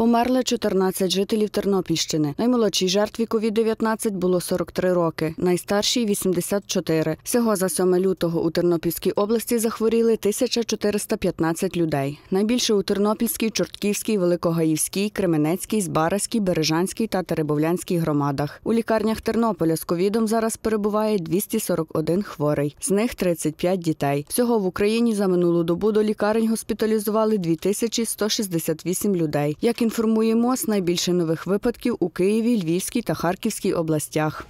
Померли 14 жителів Тернопільщини. Наймолодшій жертві covid 19 було 43 роки, найстаршій 84. Всього за 7 лютого у Тернопільській області захворіли 1415 людей. Найбільше у Тернопільській, Чортківській, Великогаївській, Кременецькій, Збаразькій, Бережанській та Теребовлянській громадах. У лікарнях Тернополя з ковідом зараз перебуває 241 хворий, з них 35 дітей. Всього в Україні за минулу добу до лікарень госпіталізували 2168 людей. Як інформуємо з найбільше нових випадків у Києві, Львівській та Харківській областях.